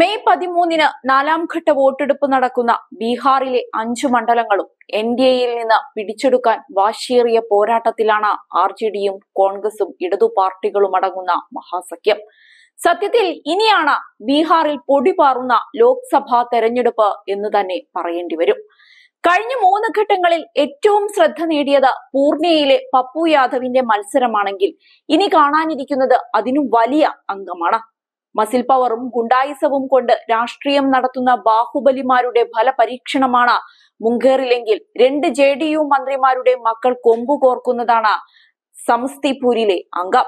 May പതിമൂന്നിന് നാലാംഘട്ട വോട്ടെടുപ്പ് നടക്കുന്ന ബീഹാറിലെ അഞ്ചു മണ്ഡലങ്ങളും എൻ ഡി എയിൽ നിന്ന് പിടിച്ചെടുക്കാൻ വാശിയേറിയ പോരാട്ടത്തിലാണ് ആർ ജെ ഡിയും കോൺഗ്രസും ഇടതു പാർട്ടികളും അടങ്ങുന്ന മഹാസഖ്യം സത്യത്തിൽ ഇനിയാണ് ബീഹാറിൽ പൊടി പാറുന്ന ലോക്സഭാ തെരഞ്ഞെടുപ്പ് എന്ന് തന്നെ പറയേണ്ടി വരും കഴിഞ്ഞ മൂന്ന് ഘട്ടങ്ങളിൽ ഏറ്റവും ശ്രദ്ധ നേടിയത് പൂർണിയയിലെ പപ്പു യാദവിന്റെ മത്സരമാണെങ്കിൽ ഇനി കാണാനിരിക്കുന്നത് അതിനും വലിയ അംഗമാണ് മസിൽ പവറും ഗുണ്ടായിസവും കൊണ്ട് രാഷ്ട്രീയം നടത്തുന്ന ബാഹുബലിമാരുടെ ഫലപരീക്ഷണമാണ് മുങ്കേറിലെങ്കിൽ രണ്ട് ജെ ഡി യു മന്ത്രിമാരുടെ മക്കൾ കൊമ്പു കോർക്കുന്നതാണ് സംസ്തിപൂരിലെ അംഗം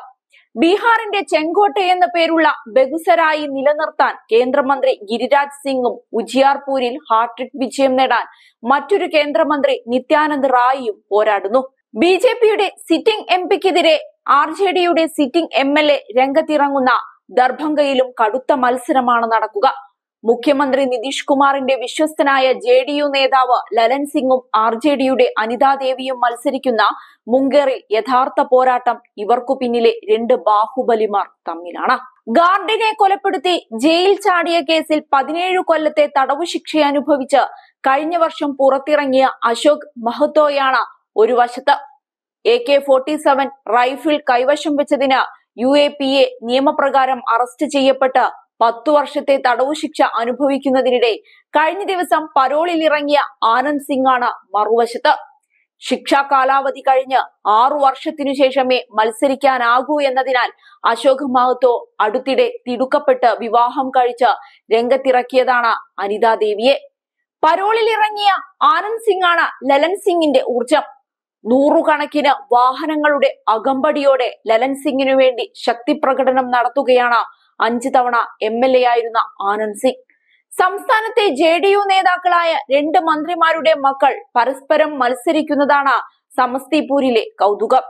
ബീഹാറിന്റെ ചെങ്കോട്ട എന്ന പേരുള്ള ബെഗുസരായി നിലനിർത്താൻ കേന്ദ്രമന്ത്രി ഗിരിരാജ് സിംഗും ഉജിയാർപൂരിൽ ഹാട്രിക് വിജയം നേടാൻ മറ്റൊരു കേന്ദ്രമന്ത്രി നിത്യാനന്ദ് റായിയും പോരാടുന്നു ബി ജെ പിയുടെ സിറ്റിംഗ് എം പിക്കെതിരെ ആർ ജെ ഡിയുടെ സിറ്റിംഗ് എം എൽ എ രംഗത്തിറങ്ങുന്ന ദർഭംഗയിലും കടുത്ത മത്സരമാണ് നടക്കുക മുഖ്യമന്ത്രി നിതീഷ് കുമാറിന്റെ വിശ്വസ്തനായ ജെ ഡി യു നേതാവ് ലലൻ സിംഗും ആർ ജെ ഡിയുടെ അനിതാദേവിയും മത്സരിക്കുന്ന മുംഗേറിൽ യഥാർത്ഥ പോരാട്ടം ഇവർക്കു പിന്നിലെ രണ്ട് ബാഹുബലിമാർ തമ്മിലാണ് ഗാർഡിനെ കൊലപ്പെടുത്തി ജയിൽ ചാടിയ കേസിൽ പതിനേഴ് കൊല്ലത്തെ തടവു ശിക്ഷ അനുഭവിച്ച് കഴിഞ്ഞ വർഷം പുറത്തിറങ്ങിയ അശോക് മഹത്തോയാണ് ഒരു വശത്ത് A K forty seven rifle കൈവശം വെച്ചതിന് യു എ പി എ നിയമപ്രകാരം അറസ്റ്റ് ചെയ്യപ്പെട്ട് പത്തു വർഷത്തെ തടവു ശിക്ഷ അനുഭവിക്കുന്നതിനിടെ കഴിഞ്ഞ ദിവസം പരോളിൽ ഇറങ്ങിയ ആനന്ദ് സിംഗ് ആണ് മറുവശത്ത് ശിക്ഷാ കാലാവധി കഴിഞ്ഞ് ആറു വർഷത്തിനു ശേഷമേ മത്സരിക്കാനാകൂ എന്നതിനാൽ അശോക് മഹത്തോ അടുത്തിടെ തിടുക്കപ്പെട്ട് വിവാഹം കഴിച്ച് രംഗത്തിറക്കിയതാണ് അനിതാ ദേവിയെ പരോളിൽ ഇറങ്ങിയ ആനന്ദ് സിംഗ് ആണ് ലലൻ സിംഗിന്റെ ഊർജം നൂറുകണക്കിന് വാഹനങ്ങളുടെ അകമ്പടിയോടെ ലലൻ സിംഗിനു വേണ്ടി ശക്തിപ്രകടനം നടത്തുകയാണ് അഞ്ചു തവണ എം എൽ എ ആയിരുന്ന ആനന്ദ് സിംഗ് സംസ്ഥാനത്തെ ജെ ഡി യു നേതാക്കളായ രണ്ട് മന്ത്രിമാരുടെ മക്കൾ പരസ്പരം മത്സരിക്കുന്നതാണ് സമസ്തിപൂരിലെ കൗതുകം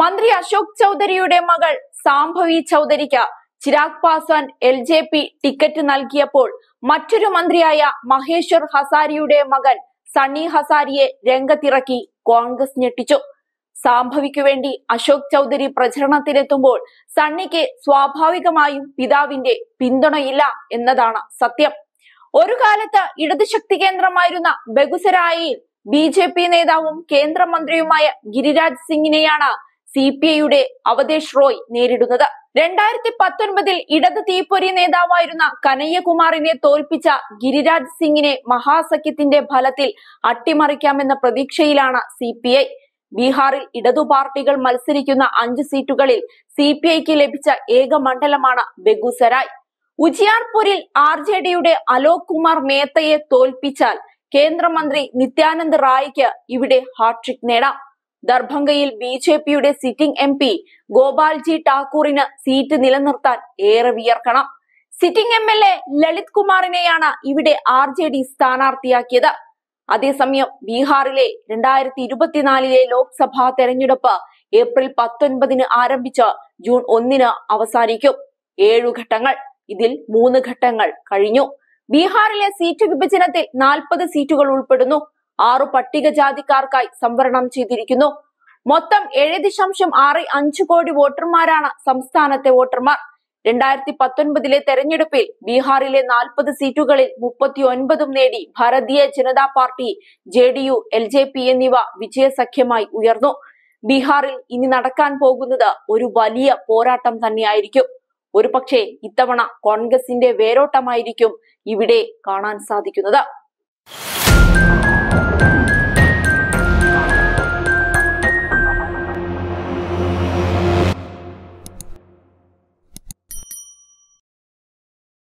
മന്ത്രി അശോക് ചൗധരിയുടെ മകൾ സാംഭവി ചൗധരിക്ക് Chirag Paswan L J P ticket നൽകിയപ്പോൾ മറ്റൊരു മന്ത്രിയായ മഹേശ്വർ ഹസാരിയുടെ മകൻ സണ്ണി ഹസാരിയെ രംഗത്തിറക്കി കോൺഗ്രസ് ഞെട്ടിച്ചു സാംഭവിക്കു വേണ്ടി അശോക് ചൗധരി പ്രചരണത്തിനെത്തുമ്പോൾ സണ്ണിക്ക് സ്വാഭാവികമായും പിതാവിന്റെ പിന്തുണയില്ല എന്നതാണ് സത്യം ഒരു കാലത്ത് ഇടത് ശക്തി കേന്ദ്രമായിരുന്ന ബഗുസരായിയിൽ ബി ജെ പി നേതാവും കേന്ദ്രമന്ത്രിയുമായ ഗിരിരാജ് സിംഗിനെയാണ് സി പി ഐയുടെ അവതേഷ് റോയ് നേരിടുന്നത് രണ്ടായിരത്തി പത്തൊൻപതിൽ ഇടത് തീപ്പൊരി നേതാവായിരുന്ന കനയ്യകുമാറിനെ തോൽപ്പിച്ച ഗിരിരാജ് സിംഗിനെ മഹാസഖ്യത്തിന്റെ ഫലത്തിൽ അട്ടിമറിക്കാമെന്ന പ്രതീക്ഷയിലാണ് സി പി ഐ ബീഹാറിൽ ഇടതു പാർട്ടികൾ മത്സരിക്കുന്ന അഞ്ച് സീറ്റുകളിൽ സി പി ഐക്ക് ലഭിച്ച ഏക മണ്ഡലമാണ് ബെഗുസരായ് ഉജിയാർപൂരിൽ ആർ ജെ ഡിയുടെ അലോക് കുമാർ മേത്തയെ തോൽപ്പിച്ചാൽ കേന്ദ്രമന്ത്രി നിത്യാനന്ദ് റായിക്ക് ഇവിടെ ഹാട്രിക് നേടാം ദർഭംഗയിൽ ബി ജെ പിയുടെ സിറ്റിംഗ് എം പി ഗോപാൽജി ഠാക്കൂറിന് സീറ്റ് നിലനിർത്താൻ ഏറെ വിയർക്കണം sitting M L A Lalit കുമാറിനെയാണ് ഇവിടെ ആർ ജെ ഡി സ്ഥാനാർത്ഥിയാക്കിയത് അതേസമയം ബീഹാറിലെ രണ്ടായിരത്തി ഇരുപത്തിനാലിലെ ലോക്സഭാ തെരഞ്ഞെടുപ്പ് ഏപ്രിൽ പത്തൊൻപതിന് ആരംഭിച്ച് ജൂൺ ഒന്നിന് അവസാനിക്കും ഏഴു ഘട്ടങ്ങൾ ഇതിൽ മൂന്ന് ഘട്ടങ്ങൾ കഴിഞ്ഞു ബീഹാറിലെ സീറ്റ് വിഭജനത്തിൽ നാൽപ്പത് സീറ്റുകൾ ഉൾപ്പെടുന്നു ആറു പട്ടികജാതിക്കാർക്കായി സംവരണം ചെയ്തിരിക്കുന്നു മൊത്തം ഏഴ് ദശാംശം ആറ് അഞ്ച് കോടി വോട്ടർമാരാണ് സംസ്ഥാനത്തെ വോട്ടർമാർ രണ്ടായിരത്തി പത്തൊൻപതിലെ തെരഞ്ഞെടുപ്പിൽ ബീഹാറിലെ നാൽപ്പത് സീറ്റുകളിൽ മുപ്പത്തി ഒൻപതും നേടി Bharatiya Janata party J D U L J P എന്നിവ വിജയസഖ്യമായി ഉയർന്നു ബീഹാറിൽ ഇനി നടക്കാൻ പോകുന്നത് ഒരു വലിയ പോരാട്ടം തന്നെയായിരിക്കും ഒരുപക്ഷെ ഇത്തവണ കോൺഗ്രസിന്റെ വേരോട്ടമായിരിക്കും ഇവിടെ കാണാൻ സാധിക്കുന്നത്